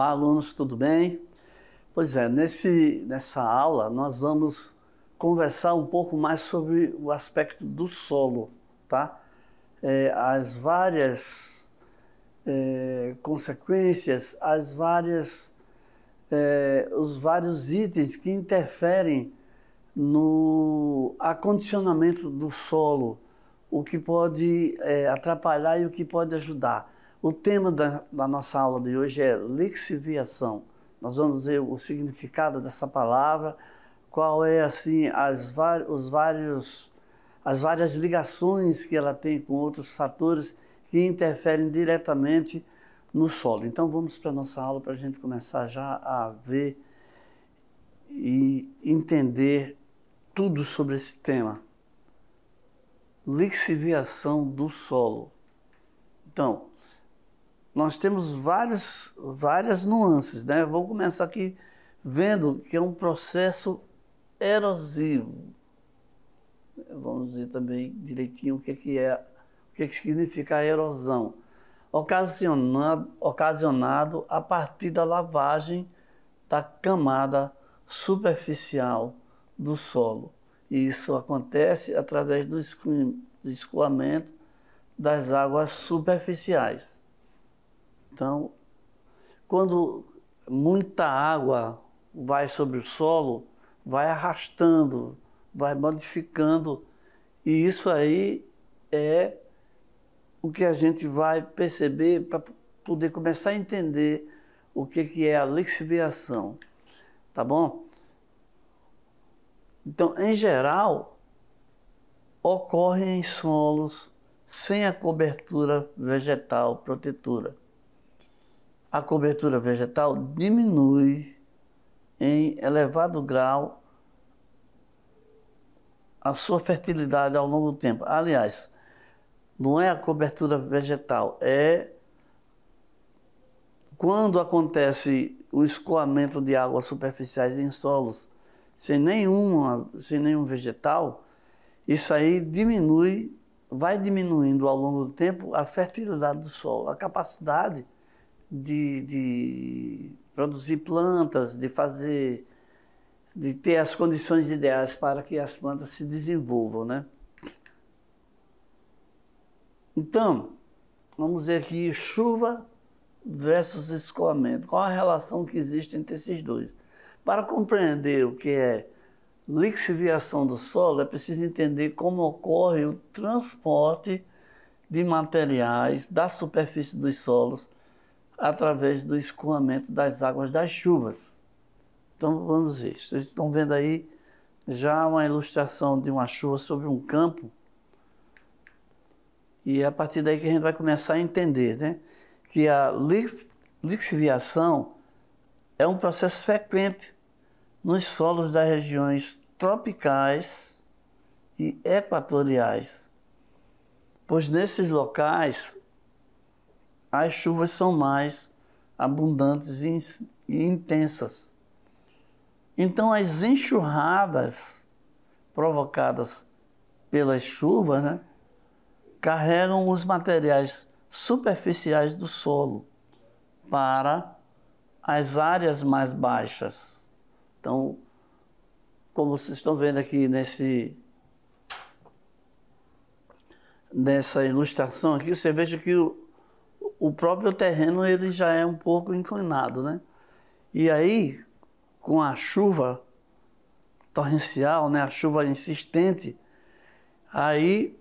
Olá, alunos, tudo bem? Pois é, nesse, nessa aula nós vamos conversar um pouco mais sobre o aspecto do solo, tá? É, as várias é, consequências, as várias, é, os vários itens que interferem no acondicionamento do solo, o que pode é, atrapalhar e o que pode ajudar. O tema da, da nossa aula de hoje é lixiviação. Nós vamos ver o significado dessa palavra, qual é assim as, os vários, as várias ligações que ela tem com outros fatores que interferem diretamente no solo. Então vamos para a nossa aula para a gente começar já a ver e entender tudo sobre esse tema. Lixiviação do solo. Então, nós temos várias, várias nuances, né? Vou começar aqui vendo que é um processo erosivo. Vamos dizer também direitinho o que, é que é, o que, é que significa a erosão. Ocasionado, ocasionado a partir da lavagem da camada superficial do solo. E isso acontece através do escoamento das águas superficiais. Então, quando muita água vai sobre o solo, vai arrastando, vai modificando, e isso aí é o que a gente vai perceber para poder começar a entender o que, que é a lixiviação, tá bom? Então, em geral, ocorre em solos sem a cobertura vegetal protetora a cobertura vegetal diminui em elevado grau a sua fertilidade ao longo do tempo. Aliás, não é a cobertura vegetal, é quando acontece o escoamento de águas superficiais em solos sem, nenhuma, sem nenhum vegetal, isso aí diminui, vai diminuindo ao longo do tempo a fertilidade do solo, a capacidade de, de produzir plantas, de fazer, de ter as condições ideais para que as plantas se desenvolvam, né? Então, vamos ver aqui chuva versus escoamento. Qual a relação que existe entre esses dois? Para compreender o que é lixiviação do solo, é preciso entender como ocorre o transporte de materiais da superfície dos solos através do escoamento das águas das chuvas. Então vamos ver. Vocês estão vendo aí já uma ilustração de uma chuva sobre um campo. E é a partir daí que a gente vai começar a entender né, que a lixiviação é um processo frequente nos solos das regiões tropicais e equatoriais, pois nesses locais as chuvas são mais abundantes e intensas. Então, as enxurradas provocadas pelas chuvas né, carregam os materiais superficiais do solo para as áreas mais baixas. Então, como vocês estão vendo aqui nesse nessa ilustração aqui, você veja que o, o próprio terreno ele já é um pouco inclinado, né? E aí, com a chuva torrencial, né, a chuva insistente, aí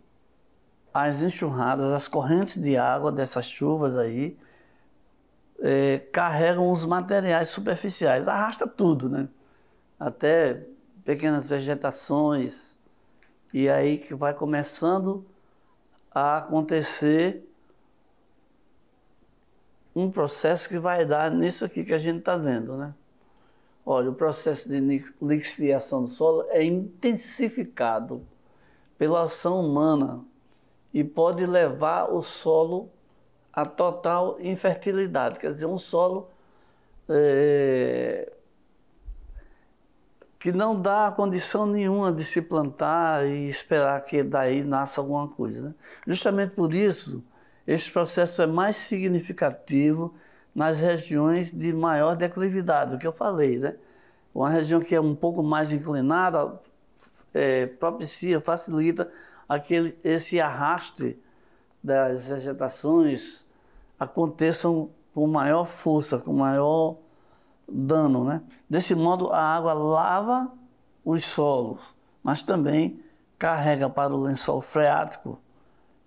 as enxurradas, as correntes de água dessas chuvas aí é, carregam os materiais superficiais, arrasta tudo, né? Até pequenas vegetações e aí que vai começando a acontecer um processo que vai dar nisso aqui que a gente está vendo, né? Olha, o processo de lixiviação do solo é intensificado pela ação humana e pode levar o solo à total infertilidade, quer dizer, um solo é, que não dá condição nenhuma de se plantar e esperar que daí nasça alguma coisa. Né? Justamente por isso, este processo é mais significativo nas regiões de maior declividade, o que eu falei, né? Uma região que é um pouco mais inclinada é, propicia, facilita aquele, esse arraste das vegetações aconteçam com maior força, com maior dano, né? Desse modo, a água lava os solos, mas também carrega para o lençol freático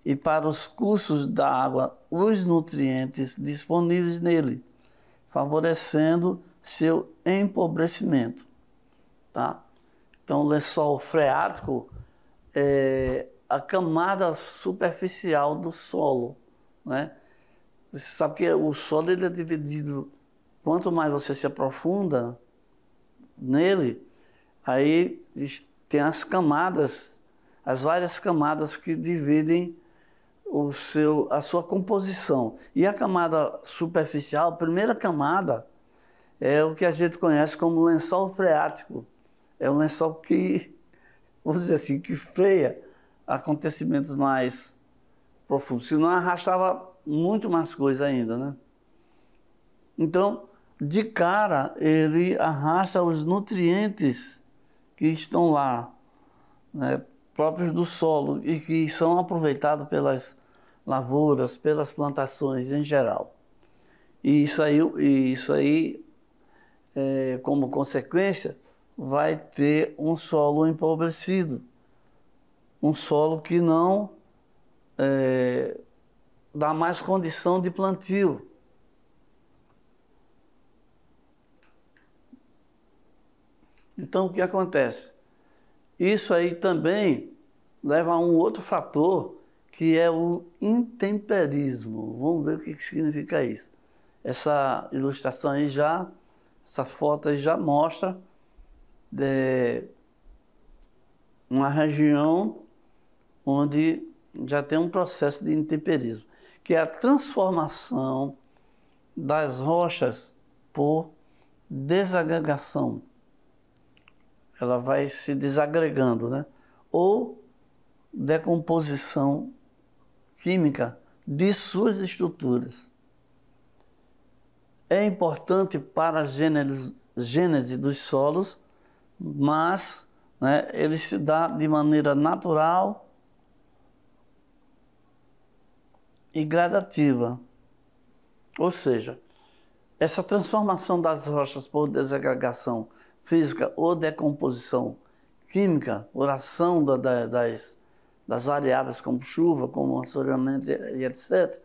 e para os cursos da água os nutrientes disponíveis nele, favorecendo seu empobrecimento. Tá? Então, o lençol freático é a camada superficial do solo. Né? Você sabe que o solo ele é dividido, quanto mais você se aprofunda nele, aí tem as camadas, as várias camadas que dividem o seu, a sua composição. E a camada superficial, a primeira camada, é o que a gente conhece como lençol freático. É um lençol que, vamos dizer assim, que freia acontecimentos mais profundos. se não arrastava muito mais coisa ainda, né? Então, de cara, ele arrasta os nutrientes que estão lá, né, próprios do solo e que são aproveitados pelas lavouras, pelas plantações em geral. E isso aí, e isso aí é, como consequência, vai ter um solo empobrecido, um solo que não é, dá mais condição de plantio. Então, o que acontece? Isso aí também leva a um outro fator que é o intemperismo. Vamos ver o que significa isso. Essa ilustração aí já, essa foto aí já mostra de é, uma região onde já tem um processo de intemperismo, que é a transformação das rochas por desagregação. Ela vai se desagregando, né? Ou decomposição química de suas estruturas. É importante para a gênese, dos solos, mas né, ele se dá de maneira natural e gradativa. Ou seja, essa transformação das rochas por desagregação física ou decomposição química, oração da, das, das variáveis como chuva, como assoreamento e etc.,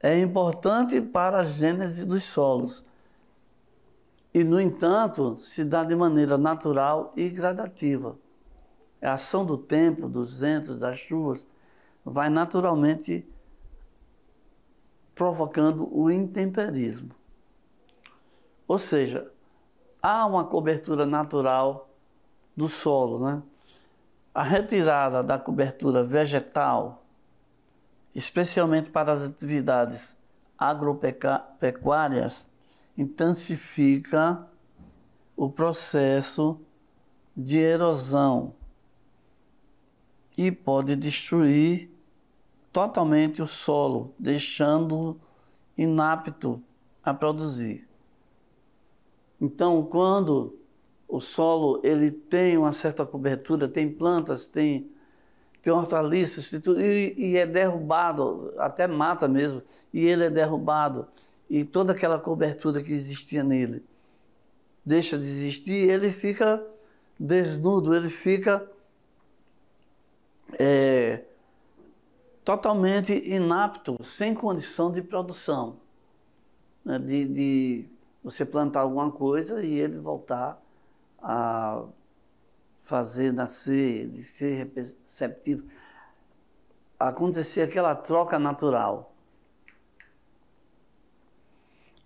é importante para a gênese dos solos. E, no entanto, se dá de maneira natural e gradativa. A ação do tempo, dos ventos, das chuvas, vai naturalmente provocando o intemperismo. Ou seja, há uma cobertura natural do solo, né? A retirada da cobertura vegetal, especialmente para as atividades agropecuárias, intensifica o processo de erosão e pode destruir totalmente o solo, deixando-o inapto a produzir. Então, quando o solo ele tem uma certa cobertura, tem plantas, tem, tem hortaliças e e é derrubado, até mata mesmo, e ele é derrubado. E toda aquela cobertura que existia nele deixa de existir, ele fica desnudo, ele fica é, totalmente inapto, sem condição de produção. Né? De, de você plantar alguma coisa e ele voltar a fazer nascer, de ser receptivo, acontecer aquela troca natural.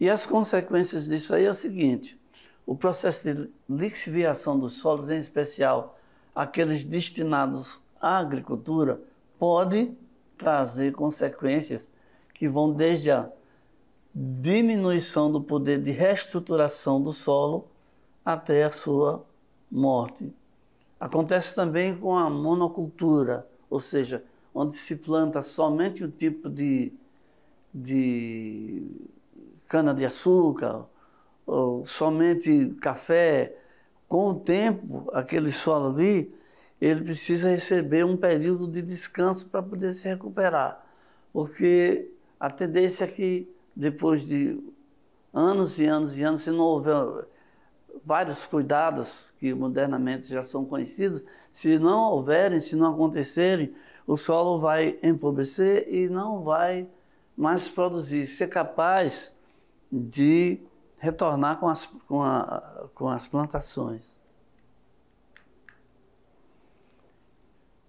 E as consequências disso aí é o seguinte: o processo de lixiviação dos solos, em especial aqueles destinados à agricultura, pode trazer consequências que vão desde a diminuição do poder de reestruturação do solo até a sua morte. Acontece também com a monocultura, ou seja, onde se planta somente um tipo de, de cana-de-açúcar, ou somente café. Com o tempo, aquele solo ali, ele precisa receber um período de descanso para poder se recuperar, porque a tendência é que depois de anos e anos e anos, se não houver vários cuidados que modernamente já são conhecidos, se não houverem, se não acontecerem, o solo vai empobrecer e não vai mais produzir, ser capaz de retornar com as, com, a, com as plantações.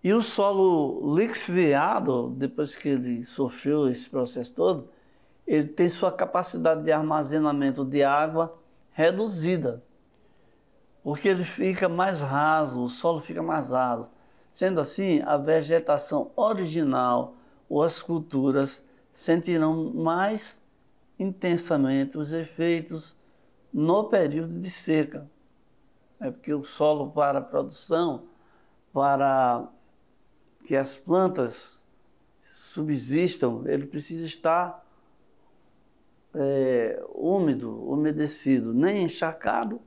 E o solo lixiviado, depois que ele sofreu esse processo todo, ele tem sua capacidade de armazenamento de água reduzida porque ele fica mais raso, o solo fica mais raso. Sendo assim, a vegetação original ou as culturas sentirão mais intensamente os efeitos no período de seca. É porque o solo para a produção, para que as plantas subsistam, ele precisa estar é, úmido, umedecido, nem encharcado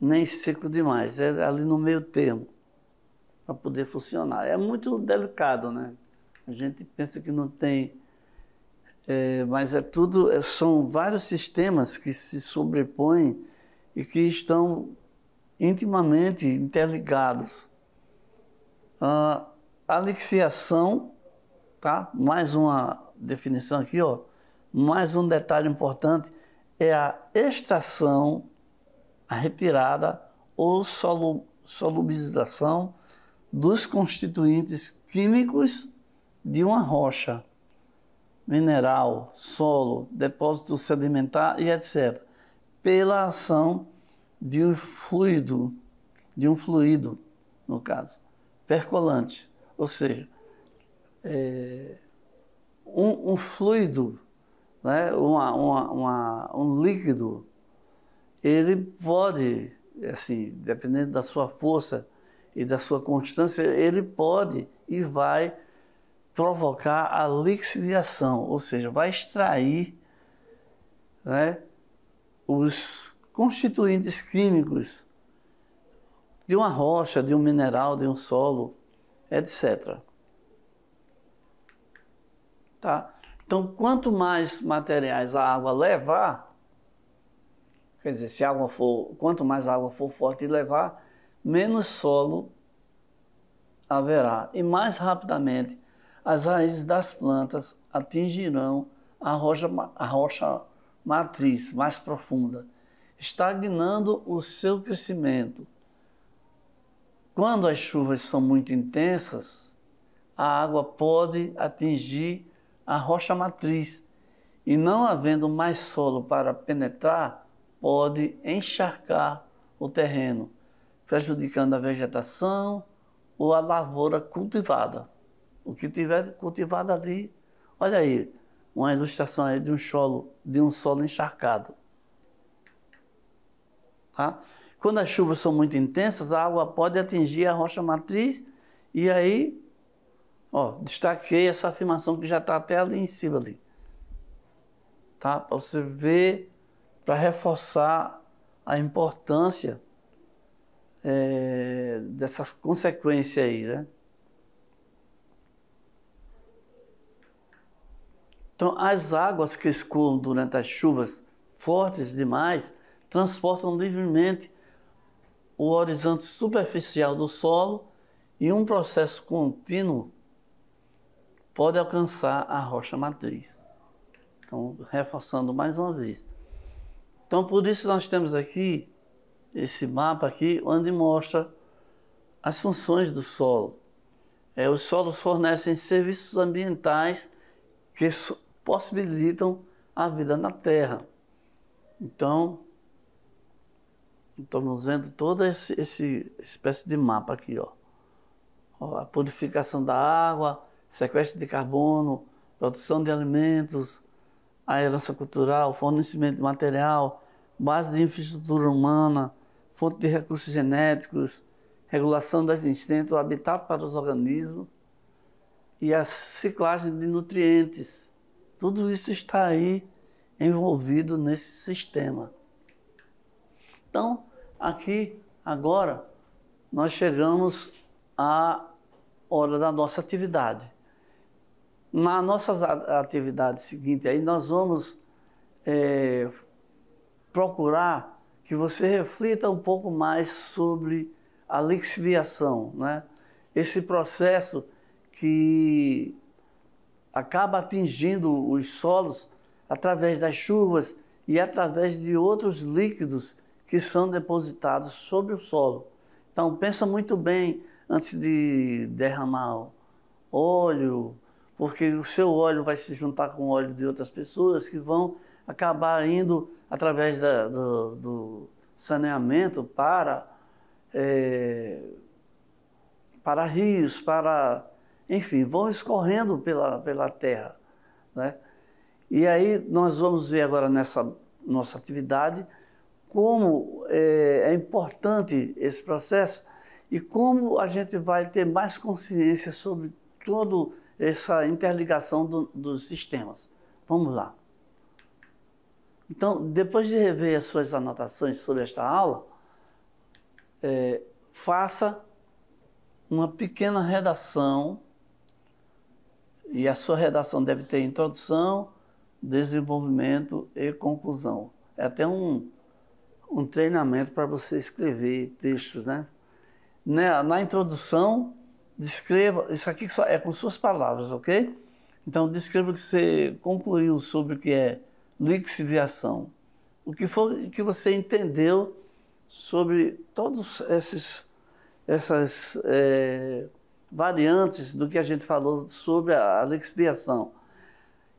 nem seco demais, é ali no meio termo, para poder funcionar. É muito delicado, né? A gente pensa que não tem, é, mas é tudo, é, são vários sistemas que se sobrepõem e que estão intimamente interligados. a alixiação, tá? Mais uma definição aqui, ó. Mais um detalhe importante é a extração a retirada ou solu solubilização dos constituintes químicos de uma rocha, mineral, solo, depósito sedimentar e etc., pela ação de um fluido, de um fluido, no caso, percolante, ou seja, é, um, um, fluido, né, uma, uma, uma, um líquido ele pode, assim, dependendo da sua força e da sua constância, ele pode e vai provocar a lixiviação, ou seja, vai extrair né, os constituintes químicos de uma rocha, de um mineral, de um solo, etc. Tá? Então, quanto mais materiais a água levar, Quer dizer, se a água for, quanto mais água for forte levar, menos solo haverá e mais rapidamente as raízes das plantas atingirão a rocha, a rocha matriz mais profunda, estagnando o seu crescimento. Quando as chuvas são muito intensas, a água pode atingir a rocha matriz e, não havendo mais solo para penetrar, pode encharcar o terreno, prejudicando a vegetação ou a lavoura cultivada. O que tiver cultivado ali, olha aí, uma ilustração aí de um solo, de um solo encharcado. Tá? Quando as chuvas são muito intensas, a água pode atingir a rocha matriz e aí, ó, destaquei essa afirmação que já está até ali em cima ali, tá? Para você ver para reforçar a importância é, dessas consequências aí, né? Então, as águas que escoam durante as chuvas fortes demais transportam livremente o horizonte superficial do solo e um processo contínuo pode alcançar a rocha matriz. Então, reforçando mais uma vez, então, por isso nós temos aqui esse mapa aqui, onde mostra as funções do solo. É, os solos fornecem serviços ambientais que possibilitam a vida na Terra. Então, estamos vendo toda esse, esse espécie de mapa aqui, ó. ó. A purificação da água, sequestro de carbono, produção de alimentos, a herança cultural, fornecimento de material, base de infraestrutura humana, fonte de recursos genéticos, regulação das enchentes, o habitat para os organismos e a ciclagem de nutrientes. Tudo isso está aí envolvido nesse sistema. Então, aqui, agora, nós chegamos à hora da nossa atividade. Na nossas atividades seguinte, aí nós vamos é, procurar que você reflita um pouco mais sobre a lixiviação, né? Esse processo que acaba atingindo os solos através das chuvas e através de outros líquidos que são depositados sobre o solo. Então pensa muito bem antes de derramar óleo, porque o seu óleo vai se juntar com o óleo de outras pessoas que vão acabar indo através da, do, do, saneamento para, é, para rios, para. Enfim, vão escorrendo pela, pela terra. Né? E aí nós vamos ver agora nessa nossa atividade como é, é importante esse processo e como a gente vai ter mais consciência sobre todo o essa interligação do, dos sistemas. Vamos lá. Então, depois de rever as suas anotações sobre esta aula, é, faça uma pequena redação, e a sua redação deve ter introdução, desenvolvimento e conclusão. É até um, um treinamento para você escrever textos, né? Na, na introdução, descreva, isso aqui só é com suas palavras, ok? Então descreva o que você concluiu sobre o que é lixiviação. O que foi que você entendeu sobre todos esses essas é, variantes do que a gente falou sobre a, a lixiviação.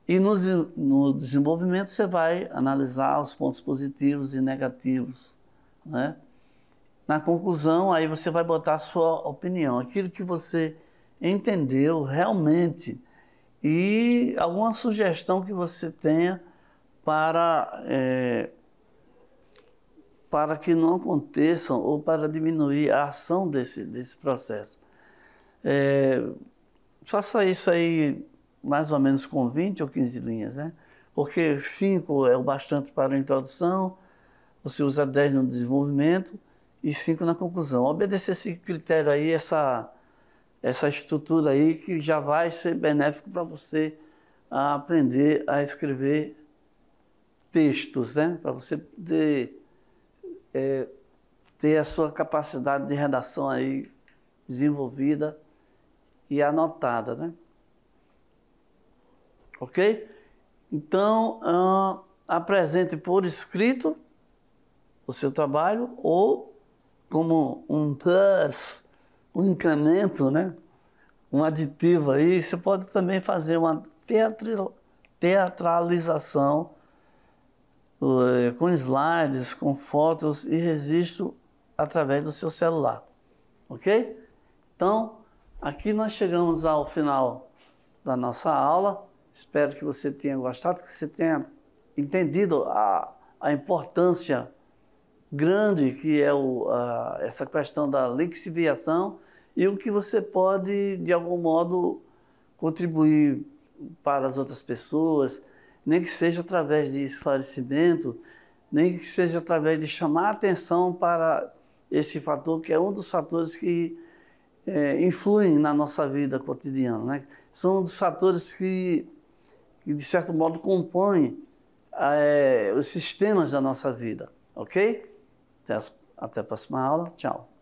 E no, no, desenvolvimento você vai analisar os pontos positivos e negativos, né? Na conclusão, aí você vai botar a sua opinião, aquilo que você entendeu realmente e alguma sugestão que você tenha para, é, para que não aconteçam ou para diminuir a ação desse, desse processo. É, faça isso aí mais ou menos com 20 ou 15 linhas, né? Porque 5 é o bastante para a introdução, você usa 10 no desenvolvimento e cinco na conclusão. Obedecer esse critério aí, essa, essa estrutura aí, que já vai ser benéfico para você aprender a escrever textos, né? para você poder é, ter a sua capacidade de redação aí desenvolvida e anotada. Né? Ok? Então, apresente por escrito o seu trabalho ou como um plus, um incremento, né? um aditivo aí, você pode também fazer uma teatralização eh, com slides, com fotos e registro através do seu celular, ok? Então, aqui nós chegamos ao final da nossa aula. Espero que você tenha gostado, que você tenha entendido a, a importância grande que é o, a, essa questão da lixiviação e o que você pode, de algum modo, contribuir para as outras pessoas, nem que seja através de esclarecimento, nem que seja através de chamar atenção para esse fator, que é um dos fatores que é, influem na nossa vida cotidiana. Né? São um dos fatores que, que de certo modo, compõem é, os sistemas da nossa vida, ok? até, a próxima aula. Tchau.